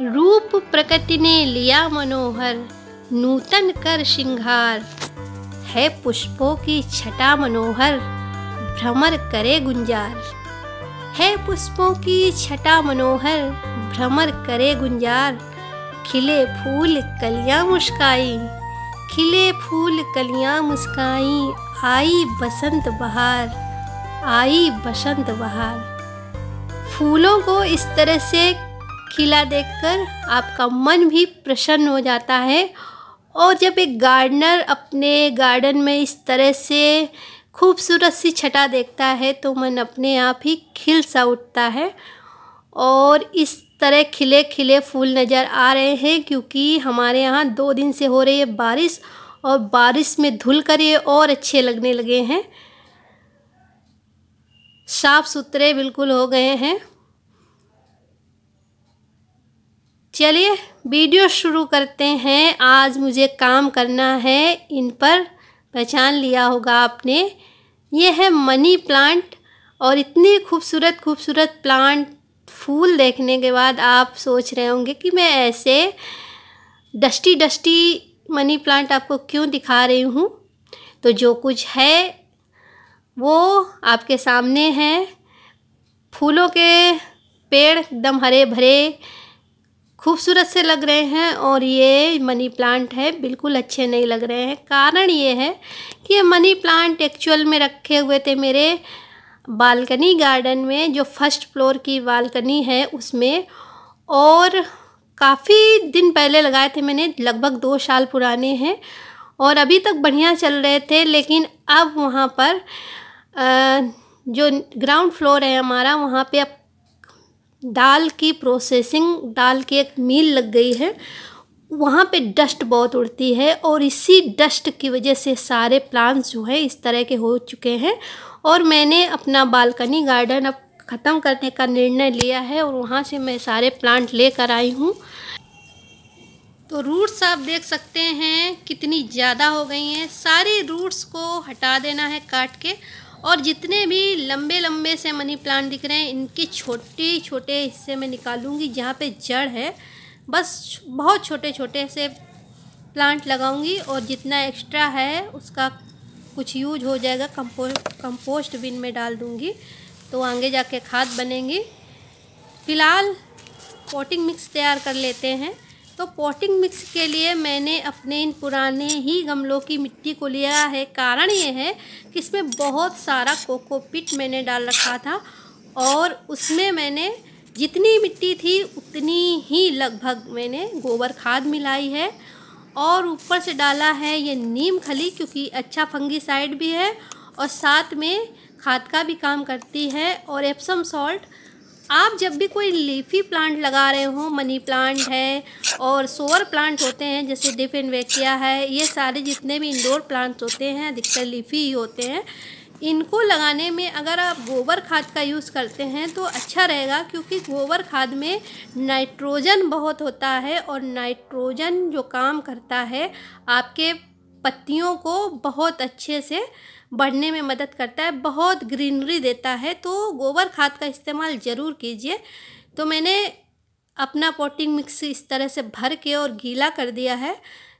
रूप प्रकृति ने लिया मनोहर नूतन कर श्रृंगार है पुष्पों की छटा मनोहर भ्रमर करे गुंजार है पुष्पों की छटा मनोहर भ्रमर करे गुंजार खिले फूल कलियां मुस्काई खिले फूल कलियां मुस्काई आई बसंत बहार आई बसंत बहार फूलों को इस तरह से खिला देखकर आपका मन भी प्रसन्न हो जाता है और जब एक गार्डनर अपने गार्डन में इस तरह से खूबसूरत सी छटा देखता है तो मन अपने आप ही खिल सा उठता है और इस तरह खिले खिले फूल नज़र आ रहे हैं क्योंकि हमारे यहाँ दो दिन से हो रही है बारिश और बारिश में धुल कर ये और अच्छे लगने लगे हैं साफ़ सुथरे बिल्कुल हो गए हैं चलिए वीडियो शुरू करते हैं आज मुझे काम करना है इन पर पहचान लिया होगा आपने ये है मनी प्लांट और इतने खूबसूरत खूबसूरत प्लांट फूल देखने के बाद आप सोच रहे होंगे कि मैं ऐसे डस्टी डस्टी मनी प्लांट आपको क्यों दिखा रही हूँ तो जो कुछ है वो आपके सामने है फूलों के पेड़ एकदम हरे भरे खूबसूरत से लग रहे हैं और ये मनी प्लांट है बिल्कुल अच्छे नहीं लग रहे हैं कारण ये है कि ये मनी प्लांट एक्चुअल में रखे हुए थे मेरे बालकनी गार्डन में जो फर्स्ट फ्लोर की बालकनी है उसमें और काफ़ी दिन पहले लगाए थे मैंने लगभग दो साल पुराने हैं और अभी तक बढ़िया चल रहे थे लेकिन अब वहाँ पर आ, जो ग्राउंड फ्लोर है हमारा वहाँ पे अब दाल की प्रोसेसिंग दाल की एक मील लग गई है वहाँ पे डस्ट बहुत उड़ती है और इसी डस्ट की वजह से सारे प्लांट्स जो हैं इस तरह के हो चुके हैं और मैंने अपना बालकनी गार्डन अब ख़त्म करने का निर्णय लिया है और वहाँ से मैं सारे प्लांट लेकर आई हूँ तो रूट्स आप देख सकते हैं कितनी ज़्यादा हो गई हैं सारे रूट्स को हटा देना है काट के और जितने भी लंबे लंबे से मनी प्लांट दिख रहे हैं इनके छोटे छोटे हिस्से में निकालूंगी जहाँ पे जड़ है बस बहुत छोटे छोटे से प्लांट लगाऊंगी और जितना एक्स्ट्रा है उसका कुछ यूज हो जाएगा कंपो कंपोस्ट बिन में डाल दूँगी तो आगे जाके खाद बनेंगी फ़िलहाल पोटिंग मिक्स तैयार कर लेते हैं तो पॉटिंग मिक्स के लिए मैंने अपने इन पुराने ही गमलों की मिट्टी को लिया है कारण ये है कि इसमें बहुत सारा कोकोपिट मैंने डाल रखा था और उसमें मैंने जितनी मिट्टी थी उतनी ही लगभग मैंने गोबर खाद मिलाई है और ऊपर से डाला है ये नीम खली क्योंकि अच्छा फंगीसाइड भी है और साथ में खाद का भी काम करती है और एप्सम सॉल्ट आप जब भी कोई लीफी प्लांट लगा रहे हो मनी प्लांट है और सोअर प्लांट होते हैं जैसे डिफ वेकिया है ये सारे जितने भी इंडोर प्लांट्स होते हैं अधिकतर लीफी ही होते हैं इनको लगाने में अगर आप गोबर खाद का यूज़ करते हैं तो अच्छा रहेगा क्योंकि गोबर खाद में नाइट्रोजन बहुत होता है और नाइट्रोजन जो काम करता है आपके पत्तियों को बहुत अच्छे से बढ़ने में मदद करता है बहुत ग्रीनरी देता है तो गोबर खाद का इस्तेमाल ज़रूर कीजिए तो मैंने अपना पोटिंग मिक्स इस तरह से भर के और गीला कर दिया है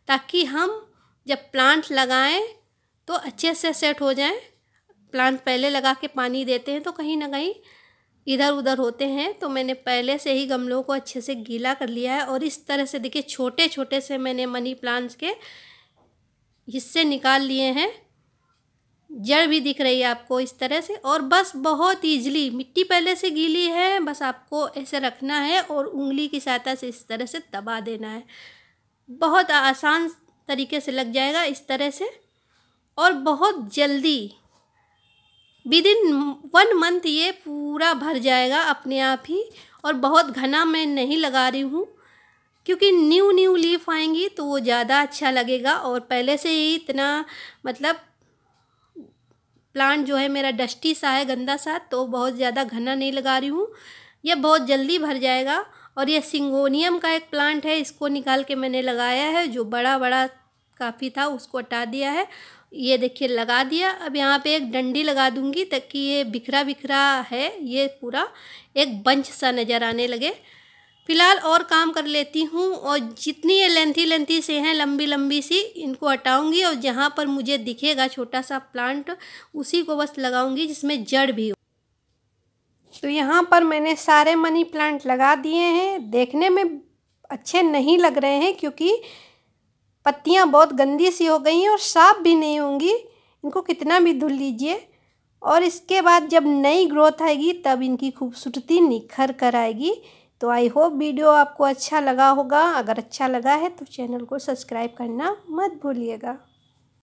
ताकि हम जब प्लांट लगाएं तो अच्छे से सेट हो जाएं प्लांट पहले लगा के पानी देते हैं तो कहीं ना कहीं इधर उधर होते हैं तो मैंने पहले से ही गमलों को अच्छे से गीला कर लिया है और इस तरह से देखिए छोटे छोटे से मैंने मनी प्लांट्स के हिस्से निकाल लिए हैं जड़ भी दिख रही है आपको इस तरह से और बस बहुत ईजली मिट्टी पहले से गीली है बस आपको ऐसे रखना है और उंगली की सहायता से इस तरह से दबा देना है बहुत आसान तरीके से लग जाएगा इस तरह से और बहुत जल्दी विद इन वन मंथ ये पूरा भर जाएगा अपने आप ही और बहुत घना मैं नहीं लगा रही हूँ क्योंकि न्यू न्यू लीफ आएंगी तो वो ज़्यादा अच्छा लगेगा और पहले से ही इतना मतलब प्लांट जो है मेरा डस्टी सा है गंदा सा तो बहुत ज़्यादा घना नहीं लगा रही हूँ यह बहुत जल्दी भर जाएगा और यह सिंगोनियम का एक प्लांट है इसको निकाल के मैंने लगाया है जो बड़ा बड़ा काफ़ी था उसको हटा दिया है ये देखिए लगा दिया अब यहाँ पे एक डंडी लगा दूँगी ताकि ये बिखरा बिखरा है ये पूरा एक बंच सा नज़र आने लगे फ़िलहाल और काम कर लेती हूँ और जितनी ये लेंथी लेंथी से हैं लंबी लंबी सी इनको हटाऊंगी और जहाँ पर मुझे दिखेगा छोटा सा प्लांट उसी को बस लगाऊंगी जिसमें जड़ भी हो तो यहाँ पर मैंने सारे मनी प्लांट लगा दिए हैं देखने में अच्छे नहीं लग रहे हैं क्योंकि पत्तियाँ बहुत गंदी सी हो गई हैं और साफ भी नहीं होंगी इनको कितना भी धुल लीजिए और इसके बाद जब नई ग्रोथ आएगी तब इनकी खूबसूरती निखर कर आएगी तो आई होप वीडियो आपको अच्छा लगा होगा अगर अच्छा लगा है तो चैनल को सब्सक्राइब करना मत भूलिएगा